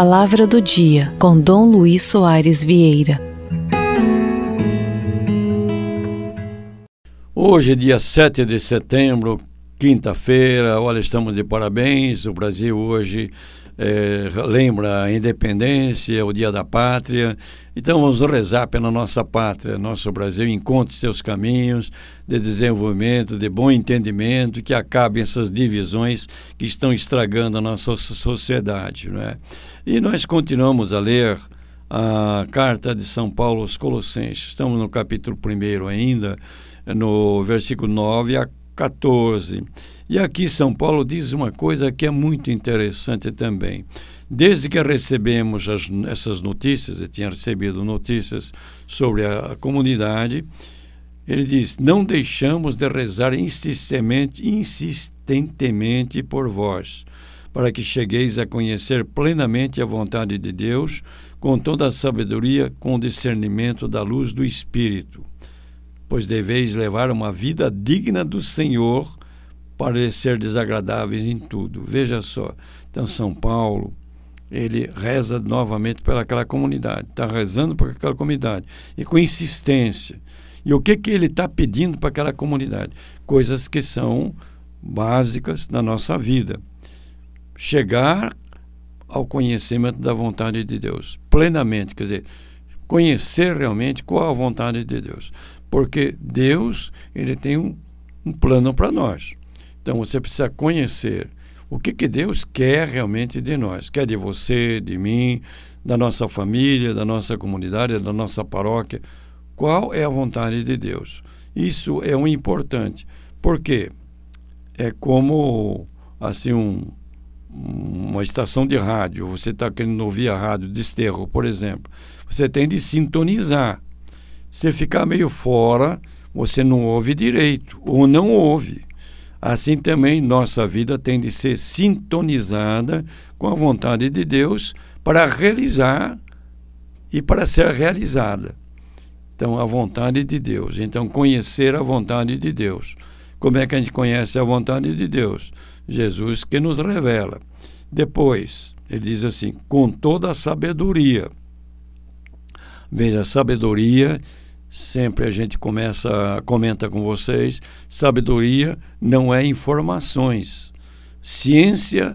Palavra do Dia, com Dom Luiz Soares Vieira. Hoje, dia 7 de setembro, quinta-feira, olha, estamos de parabéns. O Brasil hoje é, lembra a independência, o dia da pátria. Então vamos rezar pela nossa pátria, nosso Brasil encontre seus caminhos de desenvolvimento, de bom entendimento, que acabem essas divisões que estão estragando a nossa sociedade. né E nós continuamos a ler a carta de São Paulo aos Colossenses. Estamos no capítulo 1 ainda, no versículo 9 a 14. E aqui São Paulo diz uma coisa que é muito interessante também. Desde que recebemos as, essas notícias, eu tinha recebido notícias sobre a, a comunidade, ele diz: Não deixamos de rezar insistentemente, insistentemente por vós, para que chegueis a conhecer plenamente a vontade de Deus, com toda a sabedoria, com o discernimento da luz do Espírito pois deveis levar uma vida digna do Senhor para lhe ser desagradáveis em tudo. Veja só, então São Paulo, ele reza novamente pelaquela comunidade, está rezando por aquela comunidade, e com insistência. E o que, que ele está pedindo para aquela comunidade? Coisas que são básicas na nossa vida. Chegar ao conhecimento da vontade de Deus, plenamente, quer dizer, conhecer realmente qual a vontade de Deus porque Deus ele tem um, um plano para nós. Então você precisa conhecer o que, que Deus quer realmente de nós, quer de você, de mim, da nossa família, da nossa comunidade, da nossa paróquia. Qual é a vontade de Deus? Isso é um importante, porque é como assim um, uma estação de rádio. Você está querendo ouvir a rádio Desterro, por exemplo. Você tem de sintonizar você ficar meio fora, você não ouve direito ou não ouve. Assim também nossa vida tem de ser sintonizada com a vontade de Deus para realizar e para ser realizada. Então, a vontade de Deus. Então, conhecer a vontade de Deus. Como é que a gente conhece a vontade de Deus? Jesus que nos revela. Depois, ele diz assim: com toda a sabedoria. Veja, sabedoria, sempre a gente começa, comenta com vocês, sabedoria não é informações. Ciência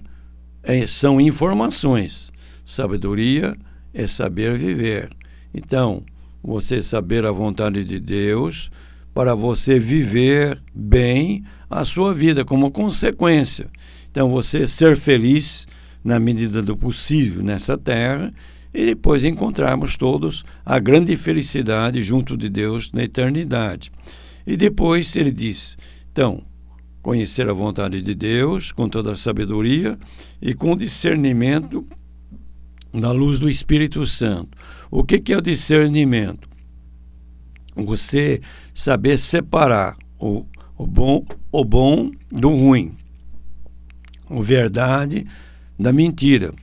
é, são informações. Sabedoria é saber viver. Então, você saber a vontade de Deus para você viver bem a sua vida como consequência. Então, você ser feliz na medida do possível nessa terra e depois encontrarmos todos a grande felicidade junto de Deus na eternidade. E depois ele diz: então, conhecer a vontade de Deus com toda a sabedoria e com discernimento da luz do Espírito Santo. O que, que é o discernimento? Você saber separar o, o, bom, o bom do ruim, o verdade da mentira.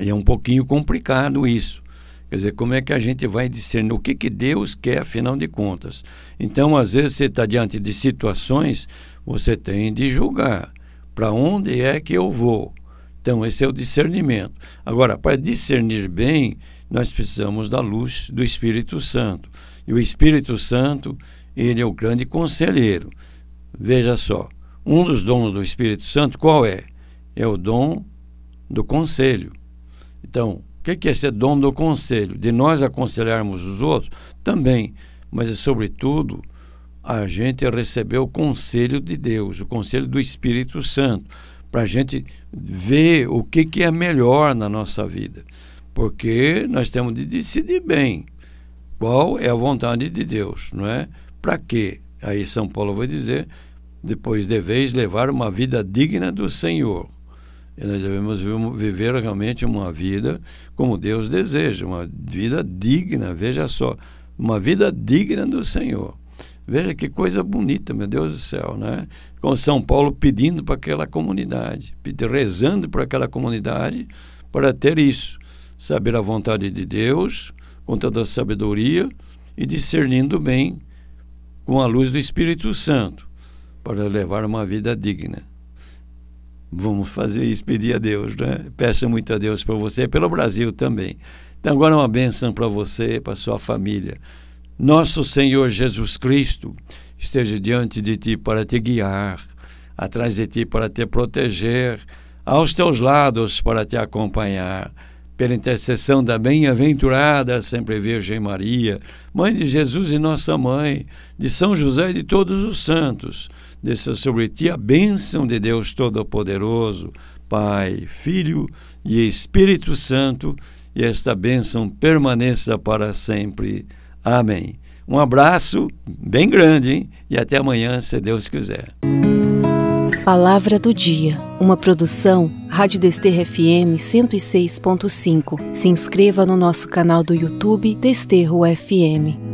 E é um pouquinho complicado isso. Quer dizer, como é que a gente vai discernir o que, que Deus quer, afinal de contas? Então, às vezes, você está diante de situações, você tem de julgar para onde é que eu vou. Então, esse é o discernimento. Agora, para discernir bem, nós precisamos da luz do Espírito Santo. E o Espírito Santo, ele é o grande conselheiro. Veja só, um dos dons do Espírito Santo qual é? É o dom do conselho. Então, o é que, é ser dono do conselho? De nós aconselharmos os outros? Também, mas sobretudo a gente recebeu o conselho de Deus, o conselho do Espírito Santo, para a gente ver o que, que é melhor na nossa vida. Porque nós temos de decidir bem qual é a vontade de Deus, não é? Para quê? Aí São Paulo vai dizer: depois deveis levar uma vida digna do Senhor. E nós devemos viver realmente uma vida como Deus deseja, uma vida digna, veja só, uma vida digna do Senhor. Veja que coisa bonita, meu Deus do céu, né? Com São Paulo pedindo para aquela comunidade, rezando para aquela comunidade para ter isso, saber a vontade de Deus, com toda a sabedoria e discernindo bem com a luz do Espírito Santo, para levar uma vida digna. Vamos fazer isso, pedir a Deus, né? Peça muito a Deus para você e pelo Brasil também. Então, agora uma bênção para você, para sua família. Nosso Senhor Jesus Cristo esteja diante de ti para te guiar, atrás de ti para te proteger, aos teus lados para te acompanhar pela intercessão da bem-aventurada sempre Virgem Maria, Mãe de Jesus e Nossa Mãe, de São José e de todos os santos, desça sobre ti a bênção de Deus Todo-Poderoso, Pai, Filho e Espírito Santo, e esta bênção permaneça para sempre. Amém. Um abraço bem grande hein? e até amanhã, se Deus quiser. Palavra do Dia, uma produção Rádio Desterro FM 106.5. Se inscreva no nosso canal do YouTube Desterro FM.